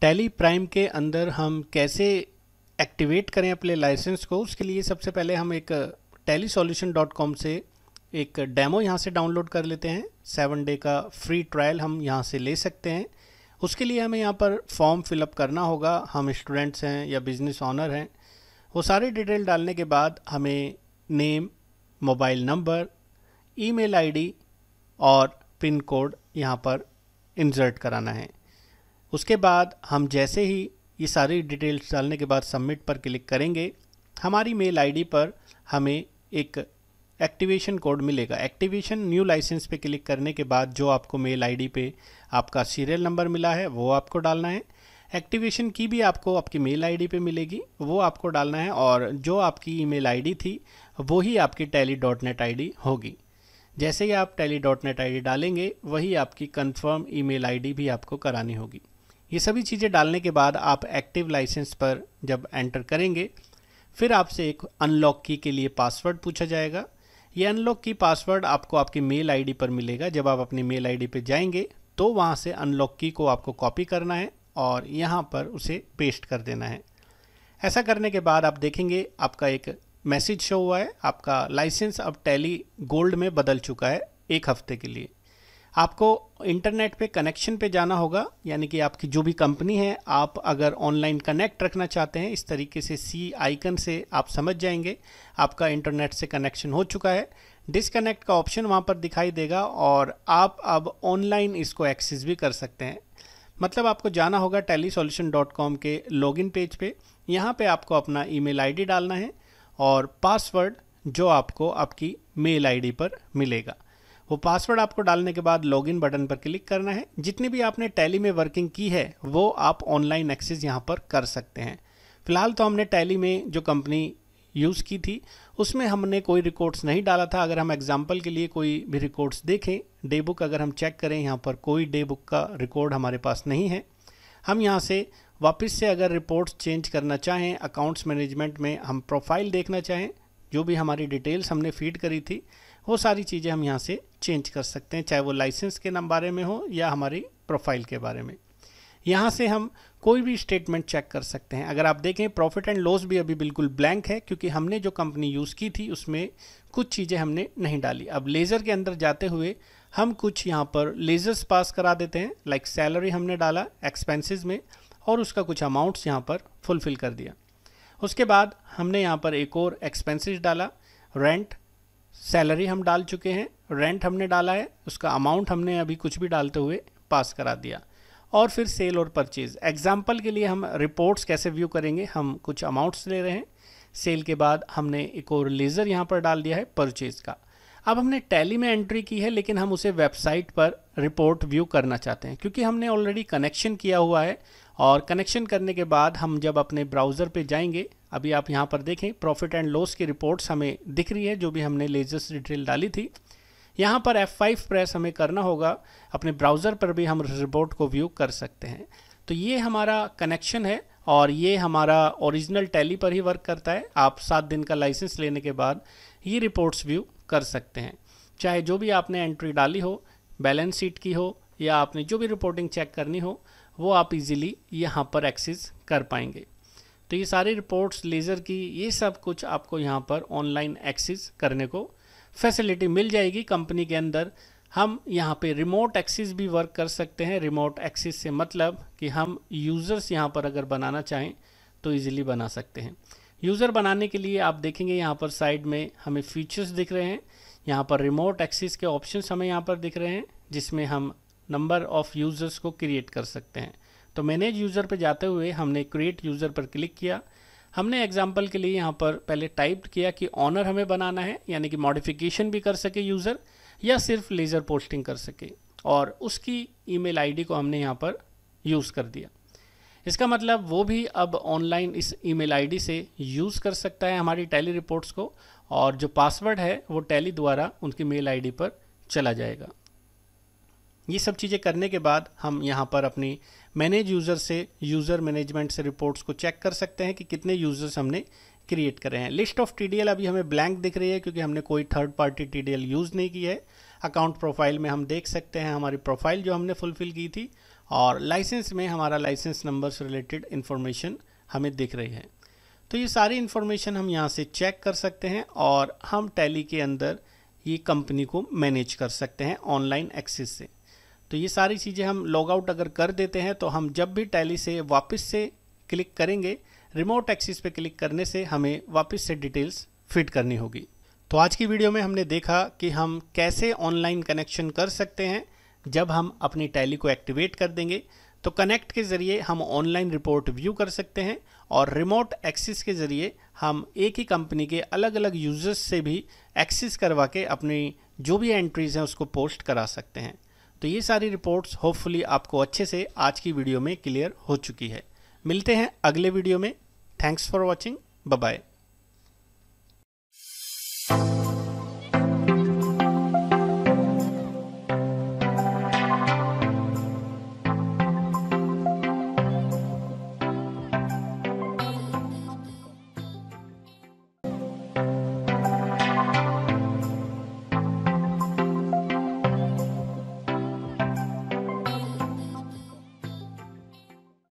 tally prime के अंदर हम कैसे एक्टिवेट करें अपने लाइसेंस को उसके लिए सबसे पहले हम एक टैली सोल्यूशन डॉट कॉम से एक डेमो यहाँ से डाउनलोड कर लेते हैं सेवन डे का फ्री ट्रायल हम यहाँ से ले सकते हैं उसके लिए हमें यहाँ पर फॉर्म फिलअप करना होगा हम स्टूडेंट्स हैं या बिजनेस ऑनर हैं वो सारे डिटेल डालने के बाद हमें name mobile number email ID और पिन कोड यहाँ पर इंसर्ट कराना है उसके बाद हम जैसे ही ये सारी डिटेल्स डालने के बाद सबमिट पर क्लिक करेंगे हमारी मेल आईडी पर हमें एक एक्टिवेशन कोड मिलेगा एक्टिवेशन न्यू लाइसेंस पे क्लिक करने के बाद जो आपको मेल आईडी पे आपका सीरियल नंबर मिला है वो आपको डालना है एक्टिवेशन की भी आपको आपकी मेल आईडी पे मिलेगी वो आपको डालना है और जो आपकी ईमेल आईडी थी वो ही आपकी टैली डॉट नेट आई होगी जैसे ही आप टैली डॉट नेट आई डालेंगे वही आपकी कन्फर्म ईमेल आईडी भी आपको करानी होगी ये सभी चीज़ें डालने के बाद आप एक्टिव लाइसेंस पर जब एंटर करेंगे फिर आपसे एक अनलॉक की के लिए पासवर्ड पूछा जाएगा ये अनलॉक की पासवर्ड आपको आपकी मेल आईडी पर मिलेगा जब आप अपनी मेल आईडी पर जाएंगे तो वहाँ से अनलॉक की को आपको कॉपी करना है और यहाँ पर उसे पेस्ट कर देना है ऐसा करने के बाद आप देखेंगे आपका एक मैसेज शो हुआ है आपका लाइसेंस अब टैली गोल्ड में बदल चुका है एक हफ्ते के लिए आपको इंटरनेट पे कनेक्शन पे जाना होगा यानी कि आपकी जो भी कंपनी है आप अगर ऑनलाइन कनेक्ट रखना चाहते हैं इस तरीके से सी आइकन से आप समझ जाएंगे आपका इंटरनेट से कनेक्शन हो चुका है डिसकनेक्ट का ऑप्शन वहाँ पर दिखाई देगा और आप अब ऑनलाइन इसको एक्सेस भी कर सकते हैं मतलब आपको जाना होगा टेली के लॉगिन पेज पे यहाँ पे आपको अपना ईमेल आईडी डालना है और पासवर्ड जो आपको आपकी मेल आईडी पर मिलेगा वो पासवर्ड आपको डालने के बाद लॉगिन बटन पर क्लिक करना है जितनी भी आपने टैली में वर्किंग की है वो आप ऑनलाइन एक्सेस यहाँ पर कर सकते हैं फिलहाल तो हमने टैली में जो कंपनी यूज़ की थी उसमें हमने कोई रिकॉर्ड्स नहीं डाला था अगर हम एग्जाम्पल के लिए कोई भी रिकॉर्ड्स देखें डे बुक अगर हम चेक करें यहाँ पर कोई डे बुक का रिकॉर्ड हमारे पास नहीं है हम यहाँ से वापस से अगर रिपोर्ट्स चेंज करना चाहें अकाउंट्स मैनेजमेंट में हम प्रोफाइल देखना चाहें जो भी हमारी डिटेल्स हमने फीड करी थी वो सारी चीज़ें हम यहाँ से चेंज कर सकते हैं चाहे वो लाइसेंस के नाम बारे में हो या हमारी प्रोफाइल के बारे में यहाँ से हम कोई भी स्टेटमेंट चेक कर सकते हैं अगर आप देखें प्रॉफिट एंड लॉस भी अभी बिल्कुल ब्लैंक है क्योंकि हमने जो कंपनी यूज़ की थी उसमें कुछ चीज़ें हमने नहीं डाली अब लेज़र के अंदर जाते हुए हम कुछ यहाँ पर लेज़र्स पास करा देते हैं लाइक सैलरी हमने डाला एक्सपेंसिस में और उसका कुछ अमाउंट्स यहाँ पर फुलफ़िल कर दिया उसके बाद हमने यहाँ पर एक और एक्सपेंसेस डाला रेंट सैलरी हम डाल चुके हैं रेंट हमने डाला है उसका अमाउंट हमने अभी कुछ भी डालते हुए पास करा दिया और फिर सेल और परचेज एग्जाम्पल के लिए हम रिपोर्ट्स कैसे व्यू करेंगे हम कुछ अमाउंट्स ले रहे हैं सेल के बाद हमने एक और लेज़र यहाँ पर डाल दिया है परचेज़ का अब हमने टैली में एंट्री की है लेकिन हम उसे वेबसाइट पर रिपोर्ट व्यू करना चाहते हैं क्योंकि हमने ऑलरेडी कनेक्शन किया हुआ है और कनेक्शन करने के बाद हम जब अपने ब्राउज़र पे जाएंगे अभी आप यहाँ पर देखें प्रॉफिट एंड लॉस की रिपोर्ट्स हमें दिख रही है जो भी हमने लेजर्स डिटेल डाली थी यहाँ पर F5 प्रेस हमें करना होगा अपने ब्राउज़र पर भी हम रिपोर्ट को व्यू कर सकते हैं तो ये हमारा कनेक्शन है और ये हमारा ओरिजिनल टैली पर ही वर्क करता है आप सात दिन का लाइसेंस लेने के बाद ये रिपोर्ट्स व्यू कर सकते हैं चाहे जो भी आपने एंट्री डाली हो बैलेंस शीट की हो या आपने जो भी रिपोर्टिंग चेक करनी हो वो आप इजीली यहाँ पर एक्सेस कर पाएंगे तो ये सारी रिपोर्ट्स लेज़र की ये सब कुछ आपको यहाँ पर ऑनलाइन एक्सेस करने को फैसिलिटी मिल जाएगी कंपनी के अंदर हम यहाँ पे रिमोट एक्सेस भी वर्क कर सकते हैं रिमोट एक्सेस से मतलब कि हम यूज़र्स यहाँ पर अगर बनाना चाहें तो ईज़िली बना सकते हैं यूज़र बनाने के लिए आप देखेंगे यहाँ पर साइड में हमें फीचर्स दिख रहे हैं यहाँ पर रिमोट एक्सेस के ऑप्शन हमें यहाँ पर दिख रहे हैं जिसमें हम नंबर ऑफ़ यूज़र्स को क्रिएट कर सकते हैं तो मैनेज यूज़र पर जाते हुए हमने क्रिएट यूज़र पर क्लिक किया हमने एग्जाम्पल के लिए यहाँ पर पहले टाइप किया कि ऑनर हमें बनाना है यानी कि मॉडिफिकेशन भी कर सके यूज़र या सिर्फ लेज़र पोस्टिंग कर सके और उसकी ईमेल आईडी को हमने यहाँ पर यूज़ कर दिया इसका मतलब वो भी अब ऑनलाइन इस ईमेल आईडी से यूज़ कर सकता है हमारी टैली रिपोर्ट्स को और जो पासवर्ड है वो टैली द्वारा उनकी मेल आईडी पर चला जाएगा ये सब चीज़ें करने के बाद हम यहाँ पर अपनी मैनेज यूज़र से यूज़र मैनेजमेंट से रिपोर्ट्स को चेक कर सकते हैं कि कितने यूज़र्स हमने क्रिएट करे हैं लिस्ट ऑफ टी अभी हमें ब्लैंक दिख रही है क्योंकि हमने कोई थर्ड पार्टी टी यूज़ नहीं की है अकाउंट प्रोफाइल में हम देख सकते हैं हमारी प्रोफाइल जो हमने फुलफ़िल की थी और लाइसेंस में हमारा लाइसेंस नंबर से रिलेटेड इन्फॉर्मेशन हमें दिख रही है तो ये सारी इन्फॉर्मेशन हम यहाँ से चेक कर सकते हैं और हम टैली के अंदर ये कंपनी को मैनेज कर सकते हैं ऑनलाइन एक्सेस से तो ये सारी चीज़ें हम लॉग आउट अगर कर देते हैं तो हम जब भी टैली से वापस से क्लिक करेंगे रिमोट एक्सिस पे क्लिक करने से हमें वापस से डिटेल्स फिट करनी होगी तो आज की वीडियो में हमने देखा कि हम कैसे ऑनलाइन कनेक्शन कर सकते हैं जब हम अपनी टैली को एक्टिवेट कर देंगे तो कनेक्ट के ज़रिए हम ऑनलाइन रिपोर्ट व्यू कर सकते हैं और रिमोट एक्सेस के ज़रिए हम एक ही कंपनी के अलग अलग यूजर्स से भी एक्सेस करवा के अपनी जो भी एंट्रीज़ हैं उसको पोस्ट करा सकते हैं तो ये सारी रिपोर्ट्स होपफुली आपको अच्छे से आज की वीडियो में क्लियर हो चुकी है मिलते हैं अगले वीडियो में थैंक्स फॉर वॉचिंग बाय